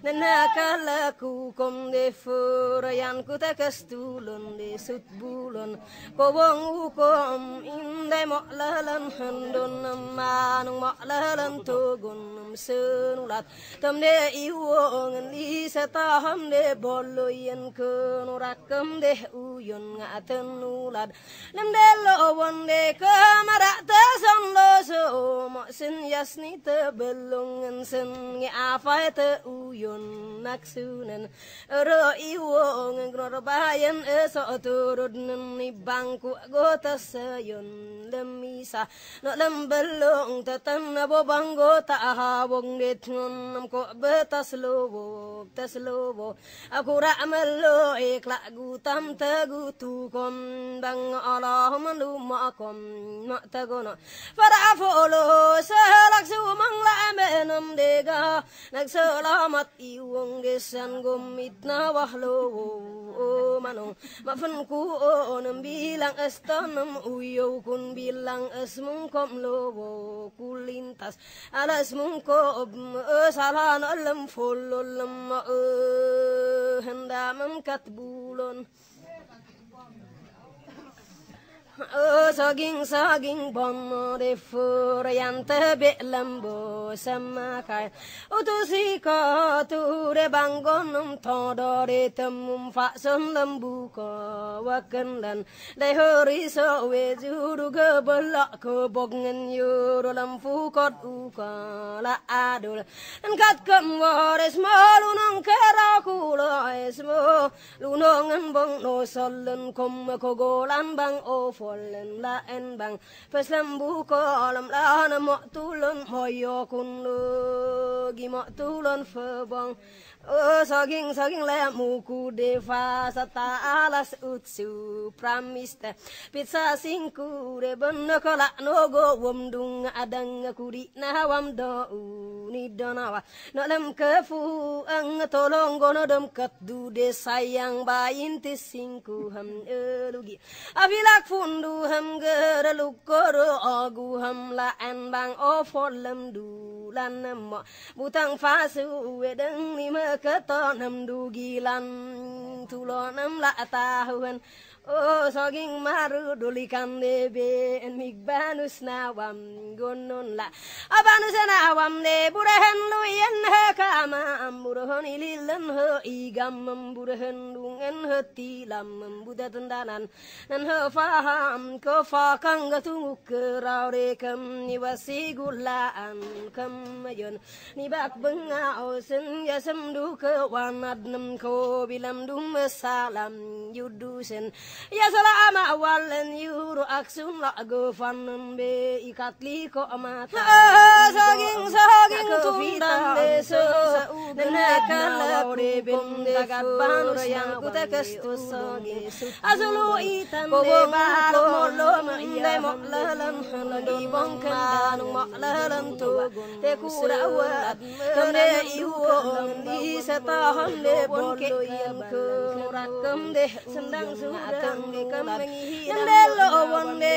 nanakalaku kom de furayan kutakas tulon de sutbulon kobong ukom lai mọ lơ lân hân đôn nâm ma nung mọ lơ lân tô gôn nâm sơ nung lạt tâm đê y huo ngân y sa yasni nak sunan ro bayan e so turud ni bangku go yun isa no lam ballong tatan na ta aha wong detun nam ko betas lobo betas lobo aku ra amallo ikla gutam tu kom bang allahumma lumakom ma tagono fara folo sahalak su mangla amenam dega nak selamat iwong gesan gumit na wahlo manong mafan ku onam bilang astonam uyo kun bilang اسمكم لو كل انتس انا اسمكم سالان اللم فل اللم أه، هندام كتبولون saging saging bonno de furiante be lambo samakai utusi ko ture bangonum todo de temum fa son lambu ko wakendan de hori so we juru ge belak ko bongen yuru lampu kot uka la adul en kat kem wores malunong kera kulo lunong lunongen bong no solen kom ko golan bang ofo kolem la en bang pes lembu kolem la na mo tulon hoyo kun lo gi mo fe bong eh, saking saking le muku deva sata alas utsu pramista pizza singku de benno kola nogo wumdung adang kuri nawam do donawa no kefu ang tolong gono dem katdude sayang baintisinku te singku ham elugi abilak fundu ham gerelukoro, koro agu ham la enbang ofor lem dulan nemo butang fasu wedeng lima ketonam dugilan tulo nam la ta huan o soging maru duli kan be en mig banus na wam gonnon la abanus na wam ne burhen lu yen ha kama am burhon ililan ho igam burhen ngan heti lam membuda tendanan nan faham ko fakang gatung kerau rekam ni wasi gulaan kam majon ni bak benga osen ya semdu ke ko bilam dum salam yudusen ya selama yuru aksum lagu fanem be ikat liko amat sa kalakuni bindegabbanu yankuta kastu songi azulu itan kogo baalo molo ma'inde mo'lalam hanagi bonkandanu mo'lalam tugu te kura waat kamde ihuko ondi setahan de bonke iyam sendang sudah kamde kamde ngihiyam lo wonde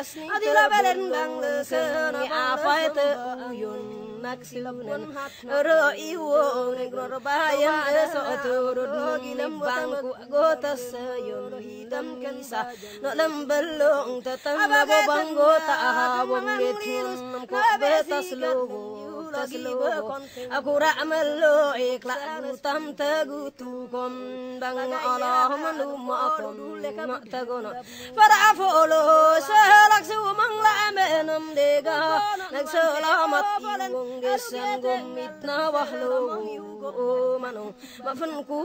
يسني أدينا بلن بانغلسن عفايت أيون maksilamun roi wong ngror bayan so turut ngilam bangku gota sayun hidam kansa no lam belong tatang banggo ta hawong getin ko betas lugu lagi bekon aku ra amelo ikhlas utam tegutu kom bang Allah manu makon mak tegono para afolo sehelak sumang la amenam dega nak selamat ingung gesang wahlo Mafen ku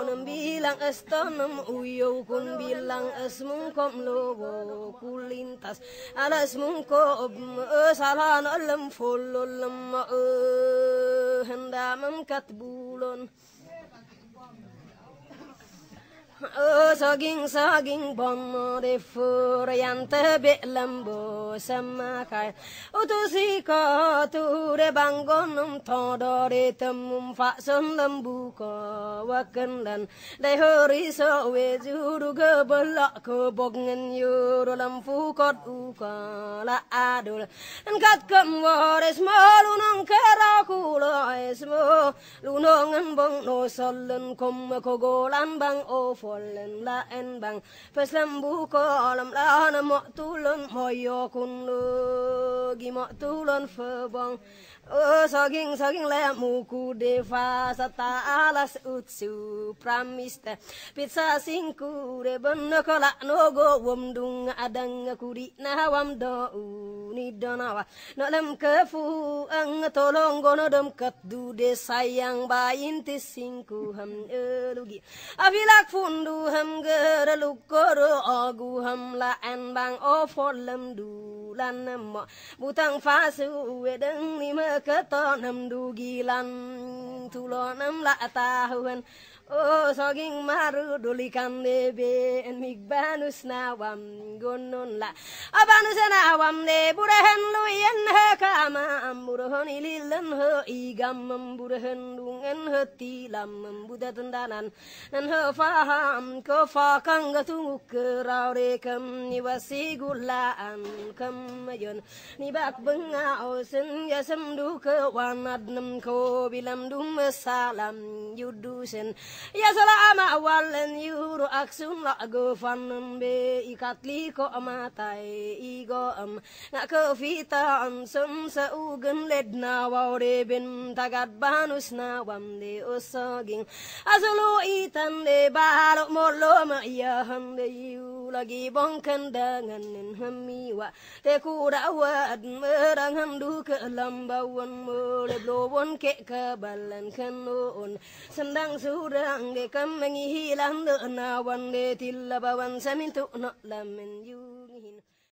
onam oh, bilang estonem uyau kun bilang es mungkom logo kulintas alas mungkob eh, salan alam fololem eh, hendamem katbulon Ờ, saging saging bom de furiante be lambo samakai utusi ko ture bangonum todore temum fasun lambu ko wakendan dai hori so we juru ge belak ko bongen yuru lampu u uka la adul en kat kem wores malunong kera kulo esmo lunongen bong no solen kom ko golan bang ofo bolen la enbang peslembu kolam la na mo tulon hoyo gi mo tulon febong Oh, saking saking lea muku deva sata alas utsu pramista pizza singku de bono kola nogo wom dung adang kuri na wam ni donawa no dem kefu ang tolongo no dem kadu de sayang ba inti singku ham lugi avilak fundu ham gere lukoro agu ham la en bang o for lem du lan nemo butang fasu wedeng lima keton ham du gilan tulon la atahuan Oh soging maru dulikan lebe en migbanus na wam gonnon la abanus na wam le burehen luyen he kama amburhon ililan he igam burhen en he tilam budat danan nan he ham ko fa kang tu kerare kam ni wasi an kam yon ni bak benga osen ya sem du ke wanad nem ko bilam dum salam yudusen yasalama awallen yuru aksun lago fannum be ikatli ko amatae igo am nga kofita am sum sa ugun ledna wawre bin tagat banus na wamde osogin azulu itande balo mollo ma iya hande yuru lagi bongkan dengan nen hami wa teku rawat merang handu ke lambawan mule blowon ke kebalan kanun sendang surang ke kamengi hilang de nawan de tilabawan samin tu nak lamen yungin.